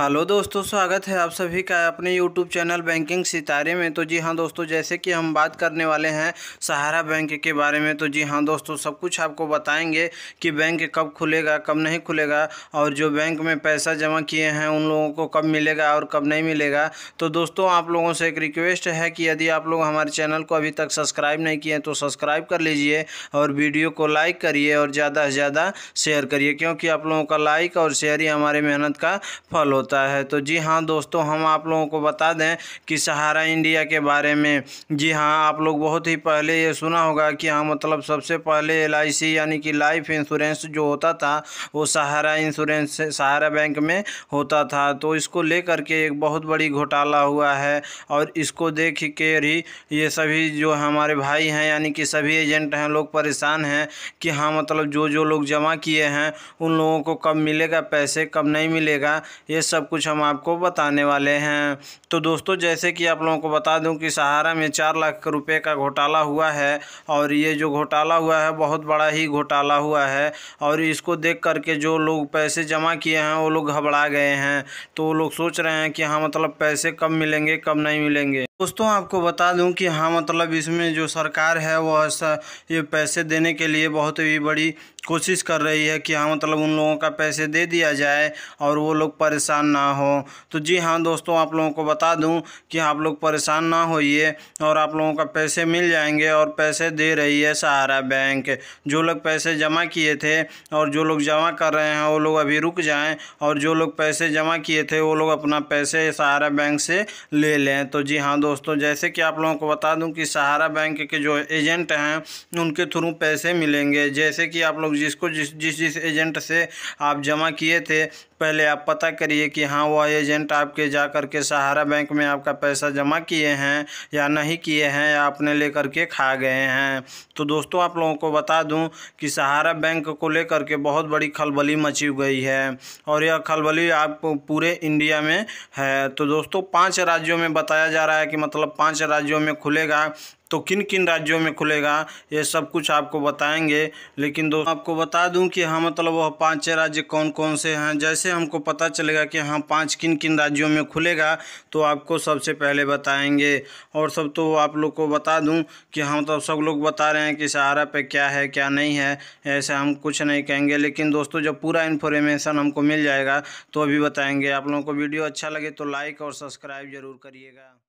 hello दोस्तों स्वागत है आप सभी का अपने यूट्यूब चैनल बैंकिंग सितारे में तो जी हाँ दोस्तों जैसे कि हम बात करने वाले हैं सहारा बैंक के बारे में तो जी हाँ दोस्तों सब कुछ आपको बताएंगे कि बैंक कब खुलेगा कब नहीं खुलेगा और जो बैंक में पैसा जमा किए हैं उन लोगों को कब मिलेगा और कब नहीं मिलेगा तो दोस्तों आप लोगों से एक रिक्वेस्ट है कि यदि आप लोग हमारे चैनल को अभी तक सब्सक्राइब नहीं किए तो सब्सक्राइब कर लीजिए और वीडियो को लाइक करिए और ज़्यादा से ज़्यादा शेयर करिए क्योंकि आप लोगों का लाइक और शेयर ही हमारे मेहनत का फल होता होता है तो जी हाँ दोस्तों हम आप लोगों को बता दें कि सहारा इंडिया के बारे में जी हाँ आप लोग बहुत ही पहले ये सुना होगा कि हाँ मतलब सबसे पहले एल यानी कि लाइफ इंश्योरेंस जो होता था वो सहारा इंश्योरेंस सहारा बैंक में होता था तो इसको लेकर के एक बहुत बड़ी घोटाला हुआ है और इसको देख के ही ये सभी जो हमारे भाई हैं यानी कि सभी एजेंट हैं लोग परेशान हैं कि हाँ मतलब जो जो लोग जमा किए हैं उन लोगों को कब मिलेगा पैसे कब नहीं मिलेगा ये सब सब कुछ हम आपको बताने वाले हैं तो दोस्तों जैसे कि आप लोगों को बता दूं कि सहारा में चार लाख रुपए का घोटाला हुआ है और ये जो घोटाला हुआ है बहुत बड़ा ही घोटाला हुआ है और इसको देख करके जो लोग पैसे जमा किए हैं वो लोग घबरा गए हैं तो वो लोग सोच रहे हैं कि हाँ मतलब पैसे कब मिलेंगे कब नहीं मिलेंगे दोस्तों आपको बता दूं कि हाँ मतलब इसमें जो सरकार है वह ये पैसे देने के लिए बहुत ही बड़ी कोशिश कर रही है कि हाँ मतलब उन लोगों का पैसे दे दिया जाए और वो लोग परेशान ना हो तो जी हाँ दोस्तों आप लोगों को बता दूं कि आप लोग परेशान ना होइए और आप लोगों का पैसे मिल जाएंगे और पैसे दे रही है सहारा बैंक जो लोग पैसे जमा किए थे और जो लोग जमा कर रहे हैं वो लोग अभी रुक जाएँ और जो लोग पैसे जमा किए थे वो लोग अपना पैसे सहारा बैंक से ले लें तो जी हाँ दोस्तों दोस्तों जैसे कि आप लोगों को बता दूं कि सहारा बैंक के जो एजेंट हैं उनके थ्रू पैसे मिलेंगे जैसे कि आप लोग जिसको जिस जिस जिस एजेंट से आप जमा किए थे पहले आप पता करिए कि हाँ वह एजेंट आपके जा कर के सहारा बैंक में आपका पैसा जमा किए हैं या नहीं किए हैं या आपने ले कर के खा गए हैं तो दोस्तों आप लोगों को बता दूं कि सहारा बैंक को लेकर के बहुत बड़ी खलबली मची गई है और यह खलबली आप पूरे इंडिया में है तो दोस्तों पाँच राज्यों में बताया जा रहा है कि मतलब पाँच राज्यों में खुलेगा तो किन किन राज्यों में खुलेगा ये सब कुछ आपको बताएंगे लेकिन दोस्तों आपको बता दूं कि हाँ मतलब वह पाँच राज्य कौन कौन से हैं जैसे हमको पता चलेगा कि हाँ पाँच किन किन राज्यों में खुलेगा तो आपको सबसे पहले बताएंगे और सब तो आप लोग को बता दूँ कि हम हाँ, मतलब तो सब लोग बता रहे हैं कि सहारा पे क्या है क्या नहीं है ऐसे हम कुछ नहीं कहेंगे लेकिन दोस्तों जब पूरा इन्फॉर्मेशन हमको मिल जाएगा तो अभी बताएँगे आप लोगों को वीडियो अच्छा लगे तो लाइक और सब्सक्राइब ज़रूर करिएगा